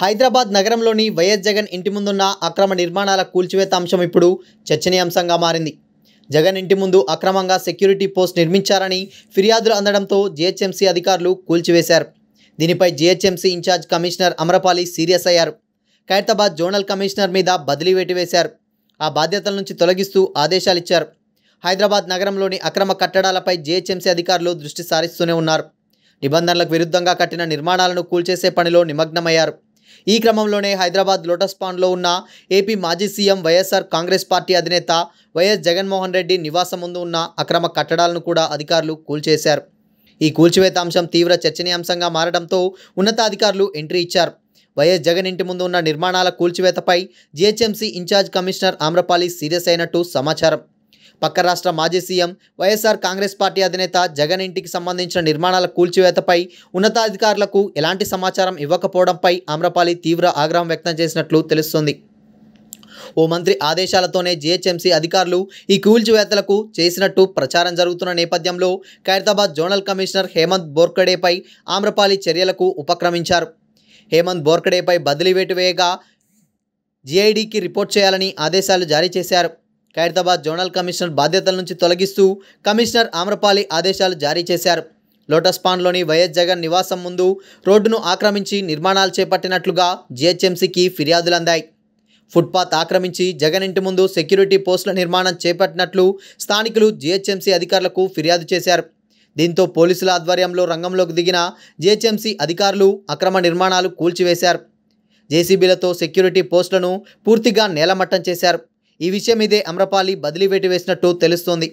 హైదరాబాద్ నగరంలోని వైఎస్ జగన్ ఇంటి ముందున్న అక్రమ నిర్మాణాల కూల్చివేత అంశం ఇప్పుడు చర్చనీయాంశంగా మారింది జగన్ ఇంటి ముందు అక్రమంగా సెక్యూరిటీ పోస్ట్ నిర్మించారని ఫిర్యాదులు అందడంతో జీహెచ్ఎంసీ అధికారులు కూల్చివేశారు దీనిపై GHMC incharge commissioner Amrapali serious అయ్యారు ఖైరతాబాద్ జోనల్ కమిషనర్ మీద బదిలీ వేటివేశారు ఆ బాధ్యతల నుంచి తొలగిస్తూ ఆదేశాలిచ్చారు హైదరాబాద్ నగరంలోని అక్రమ కట్టడాలపై జీహెచ్ఎంసీ అధికారులు దృష్టి సారిస్తూనే ఉన్నారు నిబంధనలకు విరుద్ధంగా కట్టిన నిర్మాణాలను కూల్చేసే పనిలో నిమగ్నమయ్యారు ఈ క్రమంలోనే హైదరాబాద్ లోటస్ పాండ్లో ఉన్న ఏపీ మాజీ సీఎం వైఎస్ఆర్ కాంగ్రెస్ పార్టీ అధినేత వైఎస్ జగన్మోహన్ రెడ్డి నివాసం ముందు ఉన్న అక్రమ కట్టడాలను కూడా అధికారులు కూల్చేశారు ఈ కూల్చివేత అంశం తీవ్ర చర్చనీయాంశంగా మారడంతో ఉన్నతాధికారులు ఎంట్రీ ఇచ్చారు వైఎస్ జగన్ ఇంటి ముందు ఉన్న నిర్మాణాల కూల్చివేతపై GHMC incharge commissioner Amrapali serious అయినట్టు సమాచారం పక్క రాష్ట్ర మాజీ సీఎం వైఎస్ఆర్ కాంగ్రెస్ పార్టీ అధినేత జగన్ ఇంటికి సంబంధించిన నిర్మాణాల కూల్చివేతపై ఉన్నతాధికారులకు ఎలాంటి సమాచారం ఇవ్వకపోవడంపై ఆమ్రపాలి తీవ్ర ఆగ్రహం వ్యక్తం చేసినట్లు తెలుస్తోంది ఓ మంత్రి ఆదేశాలతోనే జీహెచ్ఎంసీ అధికారులు ఈ కూల్చివేతలకు చేసినట్టు ప్రచారం జరుగుతున్న నేపథ్యంలో ఖైరతాబాద్ జోనల్ కమిషనర్ హేమంత్ బోర్కడేపై ఆమ్రపాలి చర్యలకు ఉపక్రమించారు హేమంత్ బోర్కడేపై బదిలీ వేటు వేయగా జీఐడికి రిపోర్ట్ చేయాలని ఆదేశాలు జారీ చేశారు ఖైరతాబాద్ జోనల్ కమిషనర్ బాధ్యతల నుంచి తొలగిస్తూ కమిషనర్ ఆమ్రపాలి ఆదేశాలు జారీ చేశారు లోటస్ పాండ్లోని వైఎస్ జగన్ నివాసం ముందు రోడ్డును ఆక్రమించి నిర్మాణాలు చేపట్టినట్లుగా జిహెచ్ఎంసీకి ఫిర్యాదులందాయి ఫుట్పాత్ ఆక్రమించి జగన్ ఇంటి ముందు సెక్యూరిటీ పోస్టుల నిర్మాణం చేపట్టినట్లు స్థానికులు జిహెచ్ఎంసీ అధికారులకు ఫిర్యాదు చేశారు దీంతో పోలీసుల ఆధ్వర్యంలో రంగంలోకి దిగిన జిహెచ్ఎంసీ అధికారులు అక్రమ నిర్మాణాలు కూల్చివేశారు జేసీబీలతో సెక్యూరిటీ పోస్టులను పూర్తిగా నేలమట్టం చేశారు ఈ విషయం ఇదే అమ్రపాలి బదిలీ వేసినట్టు తెలుస్తోంది